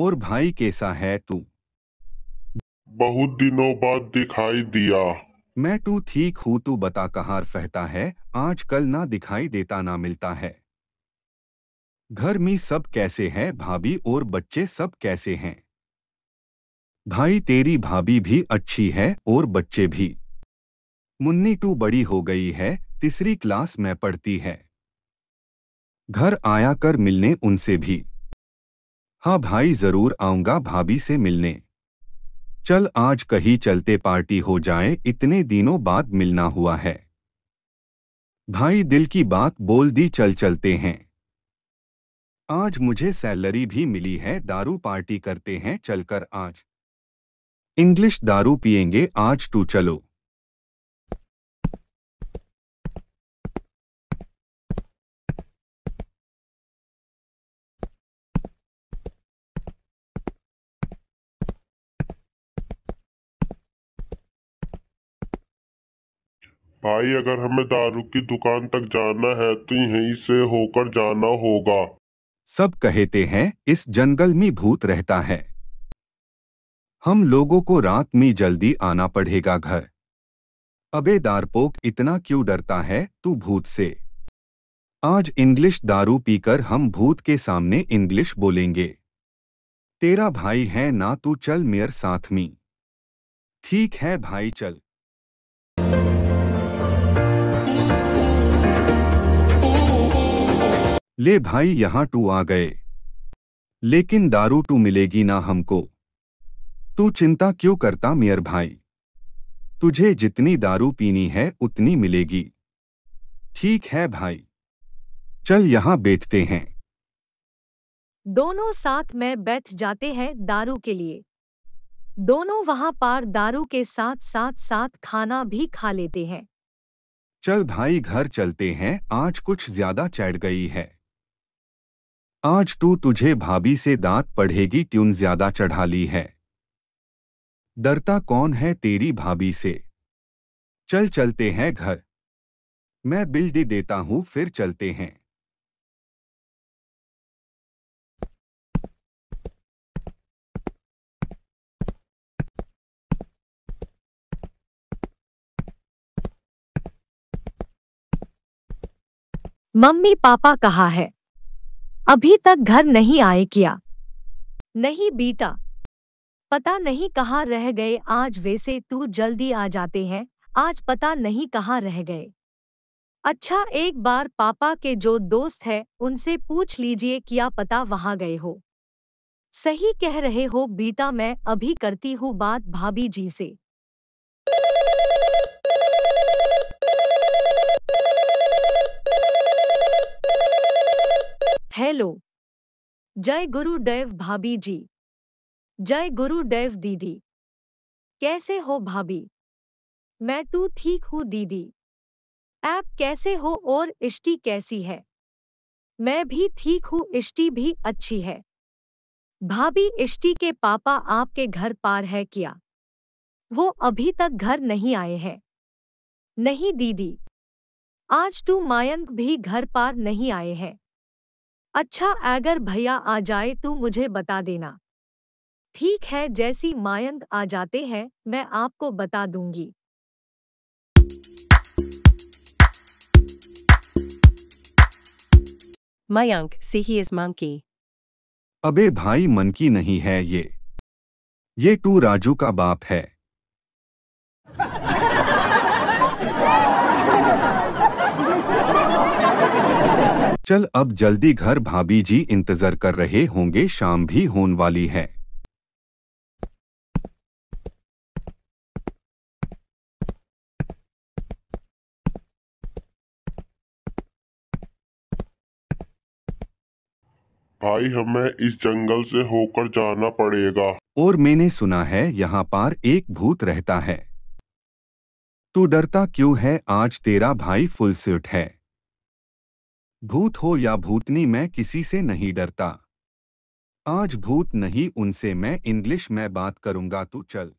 और भाई कैसा है तू बहुत दिनों बाद दिखाई दिया मैं तू तो ठीक हूँ तू बता कहाँ फहता है आज कल ना दिखाई देता ना मिलता है घर में सब कैसे हैं भाभी और बच्चे सब कैसे हैं भाई तेरी भाभी भी अच्छी है और बच्चे भी मुन्नी तू बड़ी हो गई है तीसरी क्लास में पढ़ती है घर आया कर मिलने उनसे भी हाँ भाई जरूर आऊंगा भाभी से मिलने चल आज कहीं चलते पार्टी हो जाए इतने दिनों बाद मिलना हुआ है भाई दिल की बात बोल दी चल चलते हैं आज मुझे सैलरी भी मिली है दारू पार्टी करते हैं चलकर आज इंग्लिश दारू पियेंगे आज तू चलो भाई अगर हमें दारू की दुकान तक जाना है तो यहीं से होकर जाना होगा सब कहते हैं इस जंगल में भूत रहता है हम लोगों को रात में जल्दी आना पड़ेगा घर अबे दारपोक इतना क्यों डरता है तू भूत से आज इंग्लिश दारू पीकर हम भूत के सामने इंग्लिश बोलेंगे तेरा भाई है ना तू चल मेयर साथ में ठीक है भाई चल ले भाई यहां टू आ गए लेकिन दारू टू मिलेगी ना हमको तू चिंता क्यों करता मियर भाई तुझे जितनी दारू पीनी है उतनी मिलेगी ठीक है भाई चल यहाँ बैठते हैं दोनों साथ में बैठ जाते हैं दारू के लिए दोनों वहां पार दारू के साथ साथ साथ खाना भी खा लेते हैं चल भाई घर चलते हैं आज कुछ ज्यादा चढ़ गई है आज तू तुझे भाभी से दांत पढ़ेगी ट्यून ज्यादा चढ़ा ली है डरता कौन है तेरी भाभी से चल चलते हैं घर मैं बिल दे देता हूं फिर चलते हैं मम्मी पापा कहा है अभी तक घर नहीं आए किया नहीं बीता पता नहीं कहाँ रह गए आज वैसे तू जल्दी आ जाते हैं आज पता नहीं कहाँ रह गए अच्छा एक बार पापा के जो दोस्त है उनसे पूछ लीजिए क्या पता वहां गए हो सही कह रहे हो बीटा मैं अभी करती हूँ बात भाभी जी से हेलो जय गुरु देव भाभी जी जय गुरु देव दीदी कैसे हो भाभी मैं तू ठीक हूँ दीदी आप कैसे हो और इष्टि कैसी है मैं भी ठीक हूँ इष्टि भी अच्छी है भाभी इष्टि के पापा आपके घर पार है क्या वो अभी तक घर नहीं आए हैं नहीं दीदी आज तू मायंक भी घर पार नहीं आए हैं अच्छा अगर भैया आ जाए तो मुझे बता देना ठीक है जैसी मायंक आ जाते हैं मैं आपको बता दूंगी Mayank see he is monkey अबे भाई मन की नहीं है ये ये टू राजू का बाप है चल अब जल्दी घर भाभी जी इंतज़र कर रहे होंगे शाम भी होने वाली है भाई हमें इस जंगल से होकर जाना पड़ेगा और मैंने सुना है यहाँ पार एक भूत रहता है तू डरता क्यों है आज तेरा भाई फुल सूट है भूत हो या भूतनी मैं किसी से नहीं डरता आज भूत नहीं उनसे मैं इंग्लिश में बात करूंगा तो चल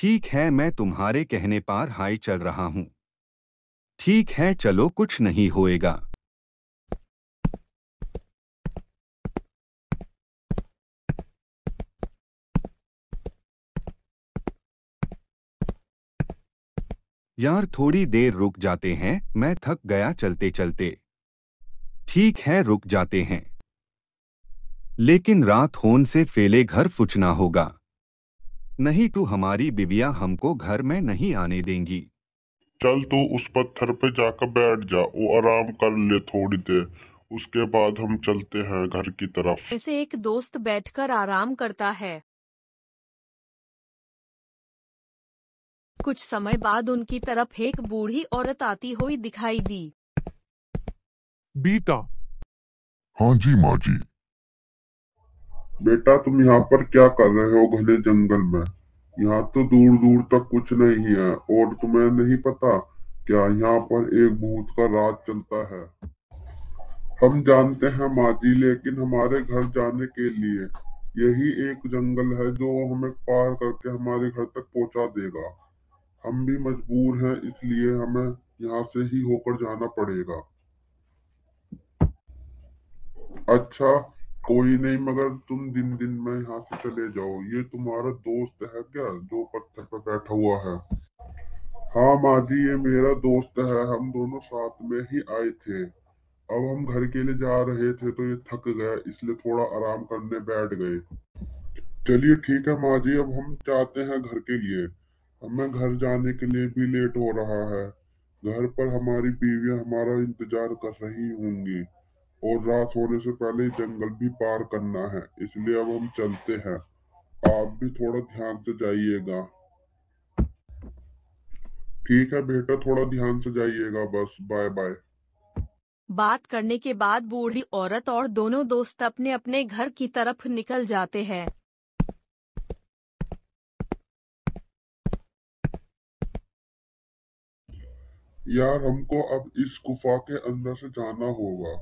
ठीक है मैं तुम्हारे कहने पर हाई चल रहा हूं ठीक है चलो कुछ नहीं होएगा यार थोड़ी देर रुक जाते हैं मैं थक गया चलते चलते ठीक है रुक जाते हैं लेकिन रात होन से फेले घर फुचना होगा नहीं तो हमारी बिबिया हमको घर में नहीं आने देंगी चल तू उस पत्थर पे जाकर बैठ जा वो आराम कर ले थोड़ी देर उसके बाद हम चलते हैं घर की तरफ ऐसे एक दोस्त बैठकर आराम करता है कुछ समय बाद उनकी तरफ एक बूढ़ी औरत आती हुई दिखाई दी बीटा हाँ जी माँ जी बेटा तुम यहाँ पर क्या कर रहे हो घने जंगल में यहाँ तो दूर दूर तक कुछ नहीं है और तुम्हें नहीं पता क्या यहाँ पर एक भूत का राज चलता है हम जानते हैं माँ जी लेकिन हमारे घर जाने के लिए यही एक जंगल है जो हमें पार करके हमारे घर तक पहुँचा देगा हम भी मजबूर हैं इसलिए हमें यहाँ से ही होकर जाना पड़ेगा अच्छा कोई नहीं मगर तुम दिन दिन में यहाँ से चले जाओ ये तुम्हारा दोस्त है क्या जो पत्थर पर बैठा हुआ है हाँ माँ जी ये मेरा दोस्त है हम दोनों साथ में ही आए थे अब हम घर के लिए जा रहे थे तो ये थक गया इसलिए थोड़ा आराम करने बैठ गए चलिए ठीक है माँ जी अब हम जाते हैं घर के लिए हमें घर जाने के लिए भी लेट हो रहा है घर पर हमारी बीवियां हमारा इंतजार कर रही होंगी और रात होने से पहले जंगल भी पार करना है इसलिए अब हम चलते हैं आप भी थोड़ा ध्यान से जाइएगा ठीक है बेटा थोड़ा ध्यान से जाइएगा बस बाय बाय बात करने के बाद बूढ़ी औरत और दोनों दोस्त अपने अपने घर की तरफ निकल जाते हैं यार हमको अब इस गुफा के अंदर से जाना होगा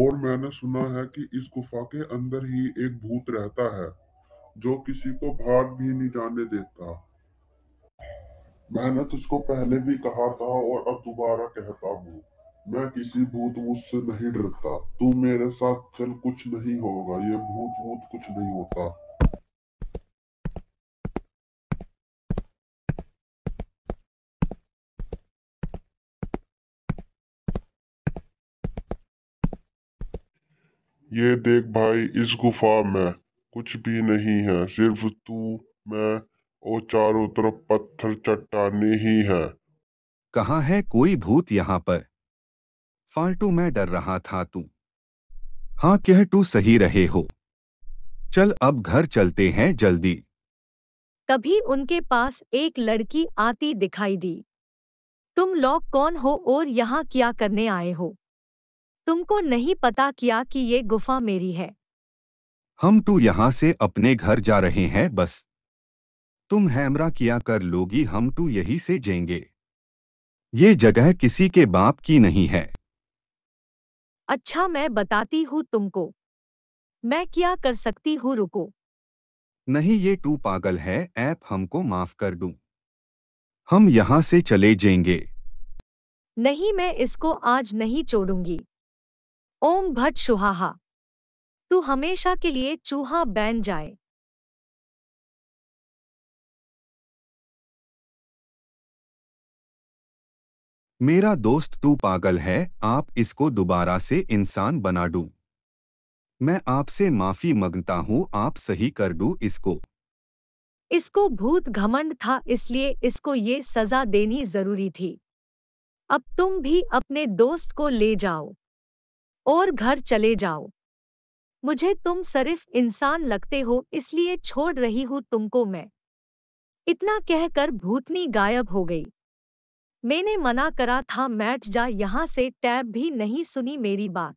और मैंने सुना है कि इस गुफा के अंदर ही एक भूत रहता है जो किसी को बाहर भी नहीं जाने देता मैंने तुझको पहले भी कहा था और अब दोबारा कहता हूँ मैं किसी भूत भूत से नहीं डरता तू मेरे साथ चल कुछ नहीं होगा ये भूत भूत कुछ नहीं होता ये देख भाई इस गुफा में कुछ भी नहीं है सिर्फ तू मैं और चारों तरफ पत्थर चट्टाने ही है कहा है कोई भूत यहाँ पर फालतू मैं डर रहा था तू हाँ कह तू सही रहे हो चल अब घर चलते हैं जल्दी तभी उनके पास एक लड़की आती दिखाई दी तुम लोग कौन हो और यहाँ क्या करने आए हो तुमको नहीं पता किया कि ये गुफा मेरी है हम तो यहाँ से अपने घर जा रहे हैं बस तुम हैमरा किया कर लोगी हम तो यही से जाएंगे ये जगह किसी के बाप की नहीं है अच्छा मैं बताती हूँ तुमको मैं क्या कर सकती हूँ रुको नहीं ये तू पागल है ऐप हमको माफ कर दू हम यहाँ से चले जाएंगे नहीं मैं इसको आज नहीं छोड़ूंगी ओम भट सुहाहा तू हमेशा के लिए चूहा बैन जाए मेरा दोस्त तू पागल है आप इसको दोबारा से इंसान बना डू मैं आपसे माफी मांगता हूँ आप सही कर डू इसको इसको भूत घमंड था इसलिए इसको ये सजा देनी जरूरी थी अब तुम भी अपने दोस्त को ले जाओ और घर चले जाओ मुझे तुम सिर्फ इंसान लगते हो इसलिए छोड़ रही हूं तुमको मैं इतना कहकर भूतनी गायब हो गई मैंने मना करा था मैट जा यहां से टैब भी नहीं सुनी मेरी बात